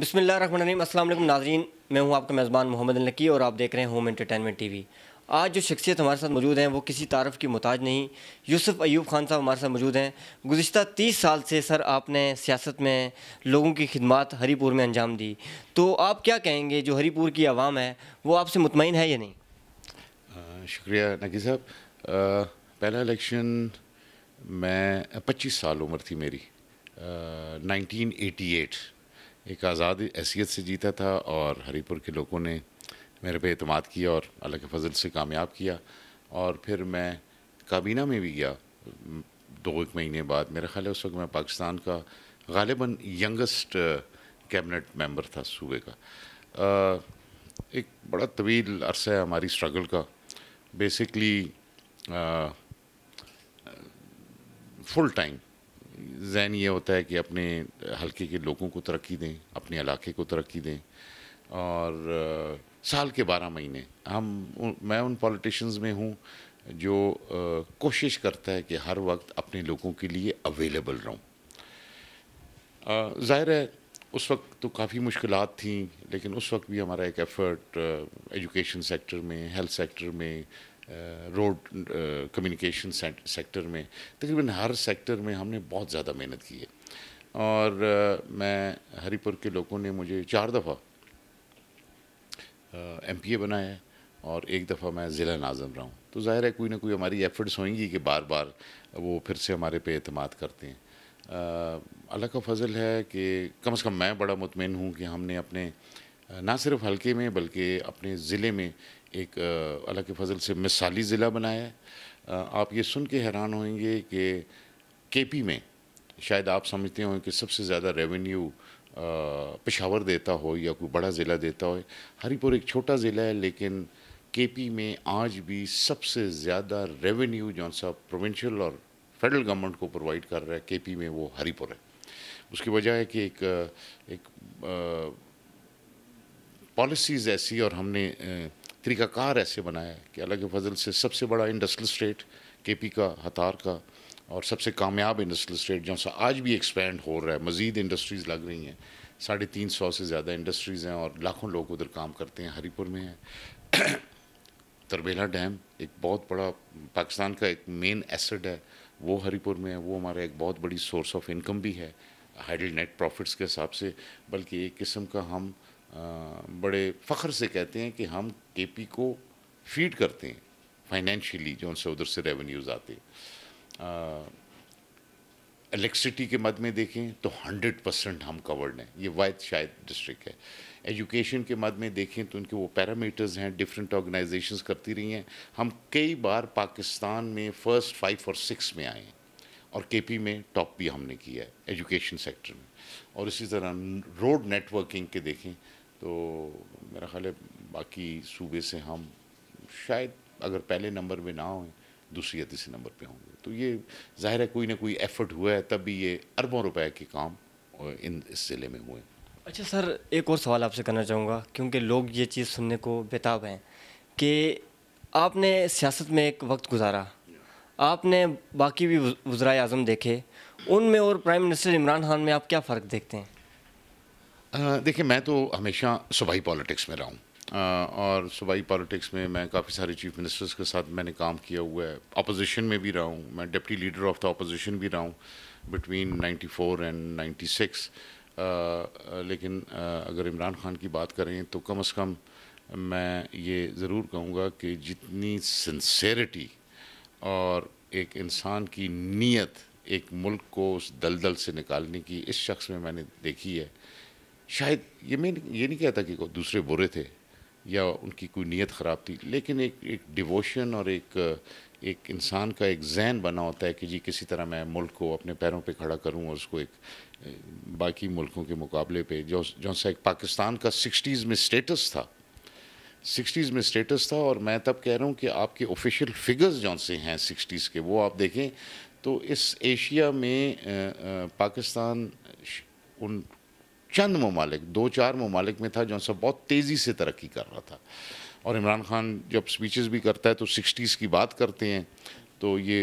बसमिल अस्सलाम वालेकुम नाजरीन मैं हूं आपका मेज़बान मोहम्मद लकी और आप देख रहे हैं होम एंटरटेनमेंट टीवी आज जो शख्सियत हमारे साथ मौजूद हैं वो किसी तारफ़ की मोहताज नहीं यूसुफ़ अयूब ख़ान साहब हमारे साथ मौजूद हैं गुज्तर तीस साल से सर आपने सियासत में लोगों की खिदमत हरीपुर में अंजाम दी तो आप क्या कहेंगे जो हरीपुर की आवाम है वो आपसे मुतमिन है या नहीं शुक्रिया नकी साहब पहला इलेक्शन मैं पच्चीस साल उम्र थी मेरी नाइनटीन एटी एट एक आज़ाद हैसीत से जीता था और हरीपुर के लोगों ने मेरे पे अतम किया और अल्लाह के फजल से कामयाब किया और फिर मैं काबीना में भी गया दो एक महीने बाद मेरा ख्याल है उस वक्त मैं पाकिस्तान का गालिबा यंगस्ट कैबिनेट मेंबर था सूबे का आ, एक बड़ा तवील अरसा है हमारी स्ट्रगल का बेसिकली फुल टाइम जहन ये होता है कि अपने हल्के के लोगों को तरक्की दें अपने इलाके को तरक्की दें और साल के बारह महीने हम मैं उन पॉलिटिशियंस में हूँ जो कोशिश करता है कि हर वक्त अपने लोगों के लिए अवेलेबल रहूँ ज़ाहिर है उस वक्त तो काफ़ी मुश्किल थी लेकिन उस वक्त भी हमारा एक एफ़र्ट एजुकेशन सेक्टर में हेल्थ सेक्टर में रोड कम्युनिकेशन सेक्टर में तकरीबन हर सेक्टर में हमने बहुत ज़्यादा मेहनत की है और आ, मैं हरिपुर के लोगों ने मुझे चार दफ़ा एम पी ए बनाया है और एक दफ़ा मैं ज़िला नाजम रहा हूँ तो ज़ाहिर है कोई ना कोई हमारी एफर्ट्स होंगी कि बार बार वो फिर से हमारे पे अतमाद करते हैं अल्लाह का फजल है कि कम से कम मैं बड़ा मुतमिन हूँ कि हमने अपने ना सिर्फ हल्के में बल्कि अपने ज़िले में एक अल्लाह के फजल से मिसाली ज़िला बनाया है आप ये सुन के हैरान होंगे कि के पी में शायद आप समझते हों कि सबसे ज़्यादा रेवेन्यू पेशावर देता हो या कोई बड़ा ज़िला देता हो हरीपुर एक छोटा ज़िला है लेकिन के पी में आज भी सबसे ज़्यादा रेवेन्यू जो सा प्रोविंशल और फेडरल गवर्नमेंट को प्रोवाइड कर रहा है के पी में वो हरीपुर है उसकी वजह है कि एक एक पॉलिसीज़ ऐसी और हमने तरीक़ाकार ऐसे बनाया है कि अलग फजल से सबसे बड़ा इंडस्ट्रियल स्टेट के पी का हतार का और सबसे कामयाब इंडस्ट्रियल स्टेट जो आज भी एक्सपेंड हो रहा है मज़ीद इंडस्ट्रीज़ लग रही हैं साढ़े तीन सौ से ज़्यादा इंडस्ट्रीज़ हैं और लाखों लोग उधर काम करते हैं हरीपुर में है तरबेला डैम एक बहुत बड़ा पाकिस्तान का एक मेन एसड है वो हरीपुर में है वो हमारा एक बहुत बड़ी सोर्स ऑफ इनकम भी है हाइडल नेट प्रॉफिट्स के हिसाब से बल्कि एक किस्म का हम बड़े फ़ख्र से कहते हैं कि हम केपी को फीड करते हैं फाइनेंशियली जो उनसे उधर से रेवेन्यूज़ आते हैं इलेक्ट्रिसिटी के मद में देखें तो 100 परसेंट हम कवर्ड हैं ये वायद शायद डिस्ट्रिक्ट है एजुकेशन के मद में देखें तो उनके वो पैरामीटर्स हैं डिफरेंट ऑर्गेनाइजेशंस करती रही हैं हम कई बार पाकिस्तान में फ़र्स्ट फाइव और सिक्स में आए हैं और केपी में टॉप भी हमने किया है एजुकेशन सेक्टर में और इसी तरह रोड नेटवर्किंग के देखें तो मेरा ख्याल है बाकी सूबे से हम शायद अगर पहले नंबर में ना हों दूसरी या तीसरे नंबर पे होंगे तो ये जाहिर है कोई ना कोई एफर्ट हुआ है तब भी ये अरबों रुपए के काम इन इस ज़िले में हुए अच्छा सर एक और सवाल आपसे करना चाहूँगा क्योंकि लोग ये चीज़ सुनने को बेताब हैं कि आपने सियासत में एक वक्त गुजारा आपने बाकी भी वज्रा अजम देखे उनमें और प्राइम मिनिस्टर इमरान खान में आप क्या फ़र्क देखते हैं देखिए मैं तो हमेशा सूबाई पॉलिटिक्स में रहा हूँ और सूबाई पॉलिटिक्स में मैं काफ़ी सारे चीफ मिनिस्टर्स के साथ मैंने काम किया हुआ है अपोजिशन में भी रहा हूँ मैं deputy leader of the opposition भी रहा हूँ बिटवीन 94 एंड 96 सिक्स लेकिन आ, अगर इमरान खान की बात करें तो कम अज़ कम मैं ये ज़रूर कहूँगा कि जितनी सिंसेरिटी और एक इंसान की नीयत एक मुल्क को उस दलदल से निकालने की इस शख्स में मैंने देखी है शायद ये मैं ये नहीं कहता कि दूसरे बुरे थे या उनकी कोई नीयत ख़राब थी लेकिन एक एक डिवोशन और एक एक इंसान का एक जहन बना होता है कि जी किसी तरह मैं मुल्क को अपने पैरों पे खड़ा करूं और उसको एक बाकी मुल्कों के मुकाबले पे जो जो सा एक पाकिस्तान का सिक्सटीज़ में स्टेटस था सिक्सटीज़ में स्टेटस था और मैं तब कह रहा हूँ कि आपके ऑफिशियल फिगर्स जौन से हैं सिक्सटीज़ के वो आप देखें तो इस एशिया में पाकिस्तान उन चंद ममालिक दो चार ममालिक में था जो सब बहुत तेज़ी से तरक्की कर रहा था और इमरान खान जब स्पीचेस भी करता है तो सिक्सटीज़ की बात करते हैं तो ये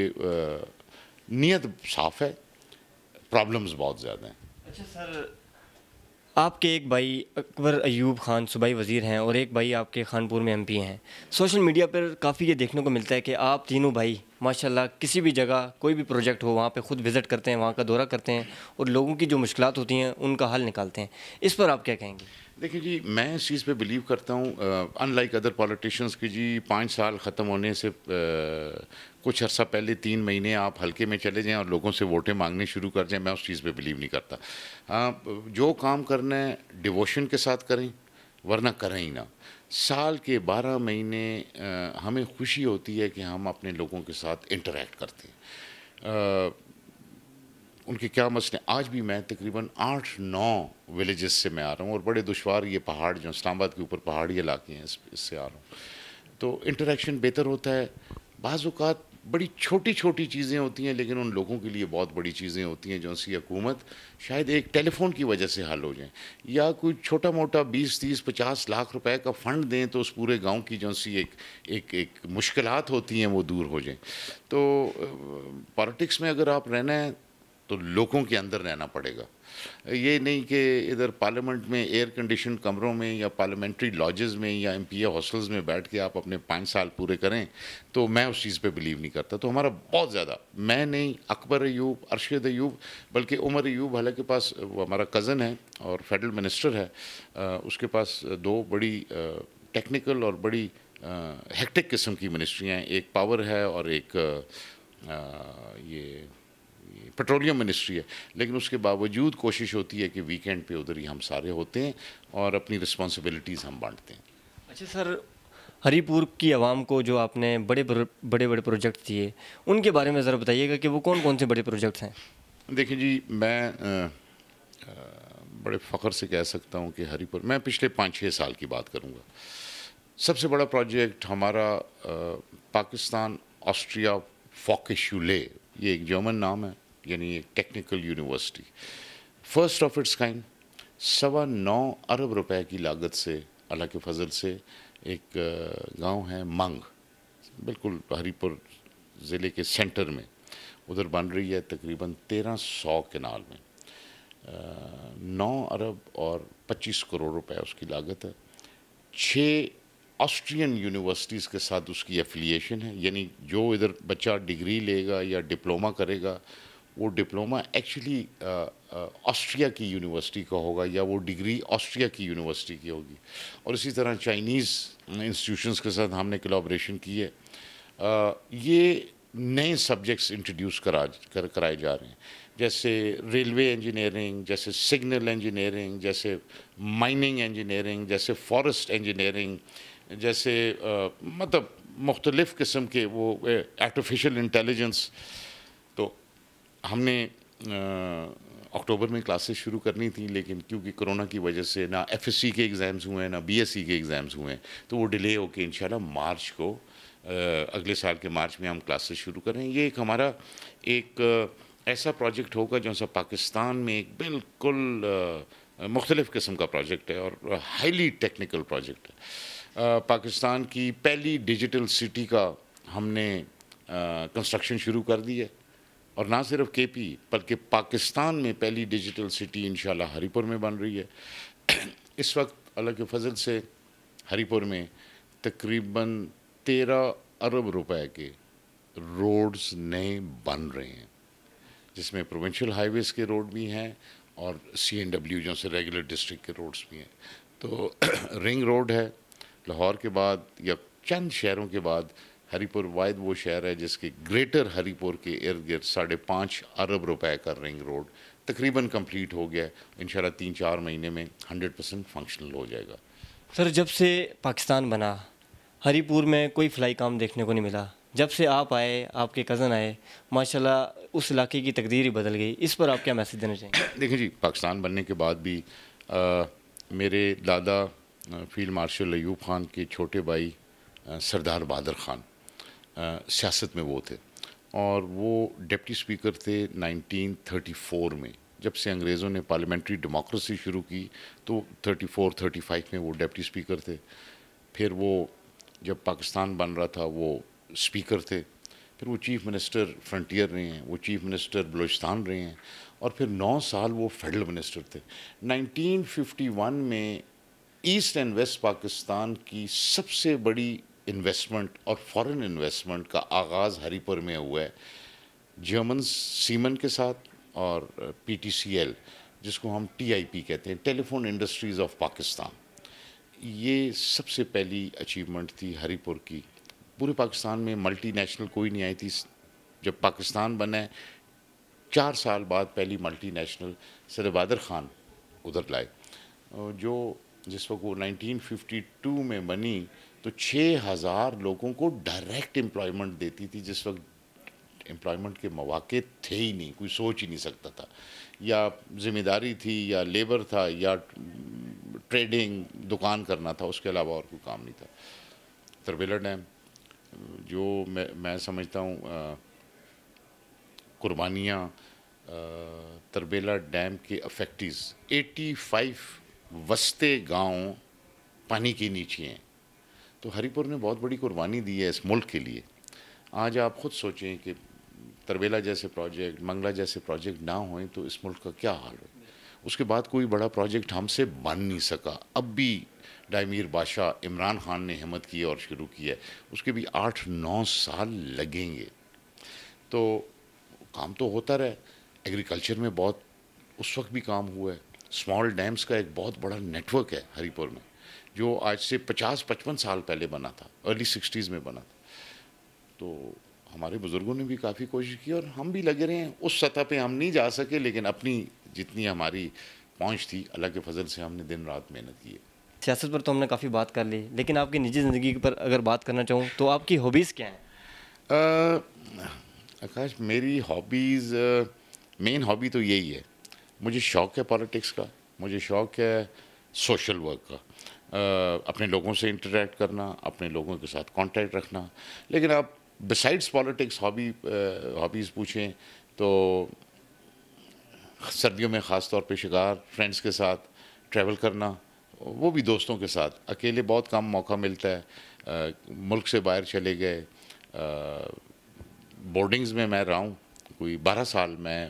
नीयत साफ़ है प्रॉब्लम्स बहुत ज़्यादा हैं अच्छा सर आपके एक भाई अकबर अयूब खान सूबाई वज़ीर हैं और एक भाई आपके खानपुर में एमपी हैं सोशल मीडिया पर काफ़ी ये देखने को मिलता है कि आप तीनों भाई माशाल्लाह किसी भी जगह कोई भी प्रोजेक्ट हो वहाँ पे ख़ुद विज़िट करते हैं वहाँ का दौरा करते हैं और लोगों की जो मुश्किल होती हैं उनका हल निकालते हैं इस पर आप क्या कहेंगे देखिए जी मैं इस चीज़ पे बिलीव करता हूँ अनलाइक अदर पॉलिटिशियंस की जी पाँच साल ख़त्म होने से uh, कुछ अर्सा पहले तीन महीने आप हल्के में चले जाएं और लोगों से वोटें मांगने शुरू कर जाएं मैं उस चीज़ पे बिलीव नहीं करता आ, जो काम करना है डिवोशन के साथ करें वरना करें ही ना साल के बारह महीने हमें खुशी होती है कि हम अपने लोगों के साथ इंटरेक्ट करते हैं उनके क्या मसले आज भी मैं तकरीबन आठ नौ विलेजेस से मैं आ रहा हूँ और बड़े दुशवार ये पहाड़ जो इस्लामाबाद के ऊपर पहाड़ी इलाके हैं इससे आ रहा हूँ तो इंटरेक्शन बेहतर होता है बाज़ात बड़ी छोटी छोटी चीज़ें होती हैं लेकिन उन लोगों के लिए बहुत बड़ी चीज़ें होती हैं जो सी हकूमत शायद एक टेलीफोन की वजह से हल हो जाए या कोई छोटा मोटा बीस तीस पचास लाख रुपए का फ़ंड दें तो उस पूरे गांव की जो सी एक एक एक मुश्किल होती हैं वो दूर हो जाएं तो पॉलिटिक्स में अगर आप रहना है तो लोगों के अंदर रहना पड़ेगा ये नहीं कि इधर पार्लियामेंट में एयर कंडीशन कमरों में या पार्लियामेंट्री लॉजेज़ में या एम पी हॉस्टल्स में बैठ के आप अपने पाँच साल पूरे करें तो मैं उस चीज़ पे बिलीव नहीं करता तो हमारा बहुत ज़्यादा मैं नहीं अकबर अयूब अरशद अयूब बल्कि उमर अयूब हालांकि पास वो हमारा कज़न है और फेडरल मिनिस्टर है उसके पास दो बड़ी टेक्निकल और बड़ी हेक्टिक किस्म की मिनिस्ट्रियाँ एक पावर है और एक आ, ये पेट्रोलियम मिनिस्ट्री है लेकिन उसके बावजूद कोशिश होती है कि वीकेंड पे उधर ही हम सारे होते हैं और अपनी रिस्पॉन्सिबिलिटीज़ हम बांटते हैं अच्छा सर हरीपुर की आवाम को जो आपने बड़े बड़े बड़े प्रोजेक्ट दिए उनके बारे में ज़रा बताइएगा कि वो कौन कौन से बड़े प्रोजेक्ट हैं देखिए जी मैं बड़े फ़ख्र से कह सकता हूँ कि हरीपुर मैं पिछले पाँच छः साल की बात करूँगा सबसे बड़ा प्रोजेक्ट हमारा पाकिस्तान ऑस्ट्रिया फॉकिशूले ये एक जर्मन नाम है यानी एक technical university first of its kind सवा नौ अरब रुपए की लागत से अल्लाह के फजल से एक गांव है मांग बिल्कुल हरीपुर ज़िले के सेंटर में उधर बन रही है तकरीबन तेरह सौ केनाल में नौ अरब और पच्चीस करोड़ रुपए उसकी लागत है छः ऑस्ट्रियन यूनिवर्सिटीज़ के साथ उसकी एफिलिएशन है यानी जो इधर बच्चा डिग्री लेगा या डिप्लोमा करेगा वो डिप्लोमा एक्चुअली ऑस्ट्रिया की यूनिवर्सिटी का होगा या वो डिग्री ऑस्ट्रिया की यूनिवर्सिटी की होगी और इसी तरह चाइनीज़ इंस्टीट्यूशंस के साथ हमने कोलाब्रेशन की है आ, ये नए सब्जेक्ट्स इंट्रोड्यूस करा कर कराए जा रहे हैं जैसे रेलवे इंजीनियरिंग जैसे सिग्नल इंजीनियरिंग जैसे माइनिंग इंजीनियरिंग जैसे फॉरेस्ट इंजीनियरिंग जैसे मतलब मुख्तलिफ़ किस्म के वो आर्टिफिशियल इंटेलिजेंस हमने अक्टूबर में क्लासेस शुरू करनी थी लेकिन क्योंकि कोरोना की वजह से ना एफएससी के एग्ज़ाम्स हुए हैं ना बीएससी के एग्ज़ाम्स हुए हैं तो वो डिले होकर इन मार्च को अगले साल के मार्च में हम क्लासेस शुरू करें ये एक हमारा एक ऐसा प्रोजेक्ट होगा जो सा पाकिस्तान में एक बिल्कुल मुख्तलिफ़ किस्म का प्रोजेक्ट है और हाईली टेक्निकल प्रोजेक्ट है पाकिस्तान की पहली डिजिटल सिटी का हमने कंस्ट्रक्शन शुरू कर दी है और ना सिर्फ के पी बल्कि पाकिस्तान में पहली डिजिटल सिटी इन हरीपुर में बन रही है इस वक्त अल्लाह के फजल से हरीपुर में तकरीबन तेरह अरब रुपए के रोड्स नए बन रहे हैं जिसमें प्रोविंशियल हाईवेज़ के रोड भी हैं और सी एन डब्ल्यू जो से रेगुलर डिस्ट्रिक्ट के रोड्स भी हैं तो रिंग रोड है लाहौर के बाद या चंद शहरों के बाद हरीपुर वायद वो शहर है जिसके ग्रेटर हरीपुर के इर्द गिर्द साढ़े पाँच अरब रुपए का रिंग रोड तकरीबन कंप्लीट हो गया है इन तीन चार महीने में हंड्रेड परसेंट फंक्शनल हो जाएगा सर जब से पाकिस्तान बना हरीपुर में कोई फ्लाई काम देखने को नहीं मिला जब से आप आए आपके कज़न आए माशाल्लाह उस इलाके की तकदीर ही बदल गई इस पर आप क्या मैसेज देना चाहेंगे देखिए जी पाकिस्तान बनने के बाद भी आ, मेरे दादा फील्ड मार्शल अयूब खान के छोटे भाई सरदार बहादुर खान सियासत में वो थे और वो डिप्टी स्पीकर थे 1934 में जब से अंग्रेज़ों ने पार्लियामेंट्री डेमोक्रेसी शुरू की तो 34 35 में वो डिप्टी स्पीकर थे फिर वो जब पाकिस्तान बन रहा था वो स्पीकर थे फिर वो चीफ़ मिनिस्टर फ्रंटियर रहे हैं वो चीफ़ मिनिस्टर बलोचिस्तान रहे हैं और फिर नौ साल वो फेडरल मिनिस्टर थे 1951 में ईस्ट एंड वेस्ट पाकिस्तान की सबसे बड़ी इन्वेस्टमेंट और फॉरेन इन्वेस्टमेंट का आगाज़ हरीपुर में हुआ है जर्मन सीमन के साथ और पीटीसीएल जिसको हम टीआईपी कहते हैं टेलीफोन इंडस्ट्रीज़ ऑफ पाकिस्तान ये सबसे पहली अचीवमेंट थी हरीपुर की पूरे पाकिस्तान में मल्टीनेशनल कोई नहीं आई थी जब पाकिस्तान बना है चार साल बाद पहली मल्टीनेशनल सर बादर ख़ान उधर लाए जो जिस वक्त वो 1952 में बनी तो 6000 लोगों को डायरेक्ट एम्प्लॉयमेंट देती थी जिस वक्त एम्प्लॉयमेंट के मौाक़े थे ही नहीं कोई सोच ही नहीं सकता था या जिम्मेदारी थी या लेबर था या ट्रेडिंग दुकान करना था उसके अलावा और कोई काम नहीं था तरबेला डैम जो मैं मैं समझता हूँ कुर्बानियाँ तरबेला डैम के अफेक्टिज़ 85 वस्ते गांव पानी के नीचे हैं तो हरिपुर ने बहुत बड़ी कुर्बानी दी है इस मुल्क के लिए आज आप खुद सोचें कि तरबेला जैसे प्रोजेक्ट मंगला जैसे प्रोजेक्ट ना हो तो इस मुल्क का क्या हाल हो उसके बाद कोई बड़ा प्रोजेक्ट हमसे बन नहीं सका अब भी डायमीर बादशाह इमरान खान ने हिम्मत की और शुरू की है उसके भी आठ नौ साल लगेंगे तो काम तो होता रहे एग्रीकल्चर में बहुत उस वक्त भी काम हुआ है स्मॉल डैम्स का एक बहुत बड़ा नेटवर्क है हरिपुर में जो आज से 50-55 साल पहले बना था अर्ली सिक्सटीज़ में बना था तो हमारे बुज़ुर्गों ने भी काफ़ी कोशिश की और हम भी लगे रहे हैं उस सतह पे हम नहीं जा सके लेकिन अपनी जितनी हमारी पहुंच थी अल्लाह के फजल से हमने दिन रात मेहनत की है सियासत पर तो हमने काफ़ी बात कर ली लेकिन आपकी निजी ज़िंदगी पर अगर बात करना चाहूँ तो आपकी हॉबीज़ क्या हैं आकाश मेरी हॉबीज़ मेन हॉबी तो यही है मुझे शौक़ है पॉलिटिक्स का मुझे शौक़ है सोशल वर्क का आ, अपने लोगों से इंटरेक्ट करना अपने लोगों के साथ कांटेक्ट रखना लेकिन आप बिसाइड्स पॉलिटिक्स हॉबी हॉबीज़ पूछें तो सर्दियों में ख़ास तौर पे शिकार फ्रेंड्स के साथ ट्रैवल करना वो भी दोस्तों के साथ अकेले बहुत कम मौका मिलता है आ, मुल्क से बाहर चले गए बोर्डिंग्स में मैं रहा हूँ कोई बारह साल मैं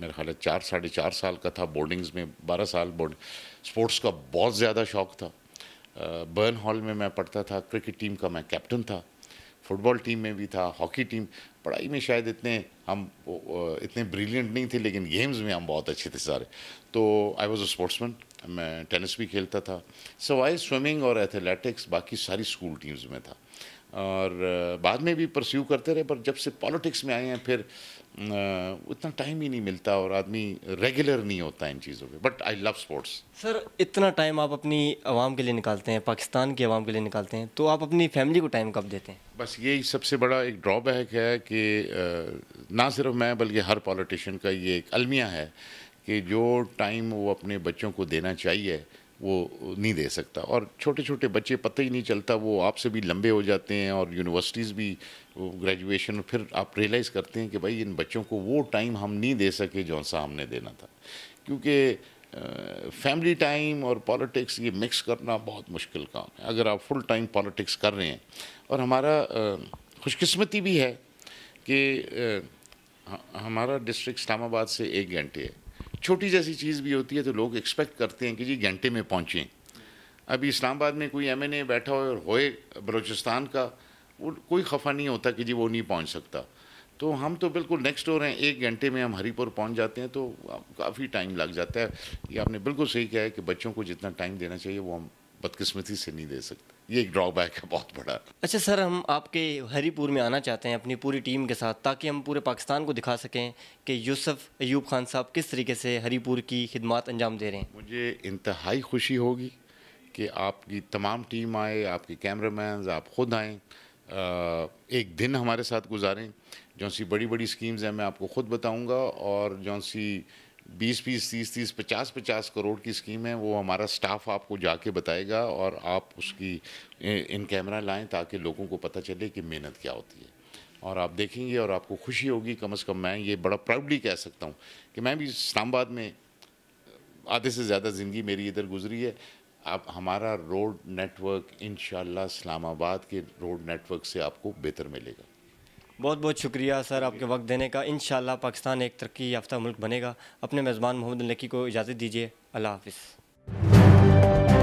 मेरा ख्याल चार साढ़े चार साल का था बोर्डिंग्स में बारह साल बोर्ड स्पोर्ट्स का बहुत ज़्यादा शौक था बर्न हॉल में मैं पढ़ता था क्रिकेट टीम का मैं कैप्टन था फुटबॉल टीम में भी था हॉकी टीम पढ़ाई में शायद इतने हम इतने ब्रिलियंट नहीं थे लेकिन गेम्स में हम बहुत अच्छे थे सारे तो आई वॉज़ अ स्पोर्ट्समैन मैं टेनिस भी खेलता था सवाए स्विमिंग और एथलेटिक्स बाकी सारी स्कूल टीम्स में था और बाद में भी परस्यू करते रहे पर जब से पॉलिटिक्स में आए हैं फिर उतना टाइम ही नहीं मिलता और आदमी रेगुलर नहीं होता इन चीज़ों पे but I love sports sir इतना टाइम आप अपनी आवाम के लिए निकालते हैं पाकिस्तान की आवाम के लिए निकालते हैं तो आप अपनी फैमिली को टाइम कब देते हैं बस यही सबसे बड़ा एक ड्रॉबैक है कि ना सिर्फ मैं बल्कि हर पॉलिटिशियन का ये एक अलमिया है कि जो टाइम वो अपने बच्चों को देना चाहिए वो नहीं दे सकता और छोटे छोटे बच्चे पता ही नहीं चलता वो आपसे भी लंबे हो जाते हैं और यूनिवर्सिटीज़ भी ग्रेजुएशन फिर आप रियलाइज़ करते हैं कि भाई इन बच्चों को वो टाइम हम नहीं दे सके जो सा हमने देना था क्योंकि फैमिली टाइम और पॉलिटिक्स ये मिक्स करना बहुत मुश्किल काम है अगर आप फुल टाइम पॉलिटिक्स कर रहे हैं और हमारा खुशकस्मती भी है कि हमारा डिस्ट्रिक्ट इस्लामाबाद से एक घंटे है छोटी जैसी चीज़ भी होती है तो लोग एक्सपेक्ट करते हैं कि जी घंटे में पहुँचें अभी इस्लामाबाद में कोई एम बैठा हो और होए बलोचिस्तान का वो कोई खफा नहीं होता कि जी वो नहीं पहुँच सकता तो हम तो बिल्कुल नेक्स्ट डोर हैं एक घंटे में हम हरीपुर पहुंच जाते हैं तो काफ़ी टाइम लग जाता है ये आपने बिल्कुल सही कहा है कि बच्चों को जितना टाइम देना चाहिए वो हम बदकिस्मती से नहीं दे सकते ये एक ड्रॉबैक है बहुत बड़ा अच्छा सर हम आपके हरीपुर में आना चाहते हैं अपनी पूरी टीम के साथ ताकि हम पूरे पाकिस्तान को दिखा सकें कि यूसुफ अयूब खान साहब किस तरीके से हरीपुर की खिदमत अंजाम दे रहे हैं मुझे इंतहाई खुशी होगी कि आपकी तमाम टीम आए आपके कैमरामैन आप खुद आए एक दिन हमारे साथ गुजारें जौन सी बड़ी बड़ी स्कीम्स हैं मैं आपको ख़ुद बताऊँगा और जौन सी बीस बीस तीस तीस पचास पचास करोड़ की स्कीम है वो हमारा स्टाफ आपको जाके बताएगा और आप उसकी इन कैमरा लाएं ताकि लोगों को पता चले कि मेहनत क्या होती है और आप देखेंगे और आपको खुशी होगी कम से कम मैं ये बड़ा प्राउडली कह सकता हूँ कि मैं भी इस्लामाबाद में आधे से ज़्यादा ज़िंदगी मेरी इधर गुजरी है आप हमारा रोड नेटवर्क इन इस्लामाबाद के रोड नेटवर्क से आपको बेहतर मिलेगा बहुत बहुत शुक्रिया सर आपके वक्त देने का इन पाकिस्तान एक तरक्की याफ्ता मुल्क बनेगा अपने मेज़बान मोहम्मद नकी को इजाज़त दीजिए अल्लाह हाफिज़